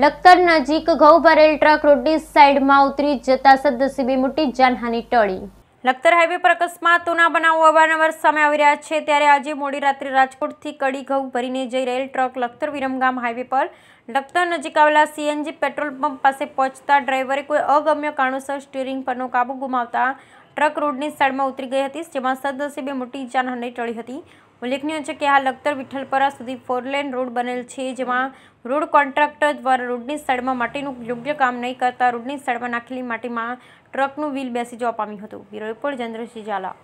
લખતર નજીક ઘઉં ભરેલ ટ્રક રોડની સાઈડમાં ઉતરી જતા સદસીબી મોટી જાનહાની ટળી લખતર હાઈવે પર અકસ્માતોના બનાવ અવારનવાર સામે આવી રહ્યા છે ત્યારે આજે મોડી રાત્રે રાજકોટથી કડી ઘઉં ભરીને જઈ રહેલ ટ્રક લખતર વિરમગામ હાઈવે પર લખતર નજીક આવેલા સીએનજી પેટ્રોલ પંપ પાસે પહોંચતા ડ્રાઈવરે કોઈ અગમ્ય કારણોસર સ્ટીરિંગ પરનો કાબુ ગુમાવતા ટ્રક રોડની સાઈડમાં ઉતરી ગઈ હતી જેમાં સદસ્ય બે મોટી જાનહાની ટળી હતી ઉલ્લેખનીય છે કે આ લખતર વિઠ્ઠલપરા સુધી ફોરલેન રોડ બનેલ છે જેમાં રોડ કોન્ટ્રાક્ટર દ્વારા રોડની સાઈડમાં માટીનું યોગ્ય કામ નહીં કરતા રોડની સાઈડમાં નાખેલી માટીમાં ટ્રકનું વ્હીલ બેસી જવા પામ્યું હતું બ્યુરો રિપોર્ટ ચંદ્રસિંહ ઝાલા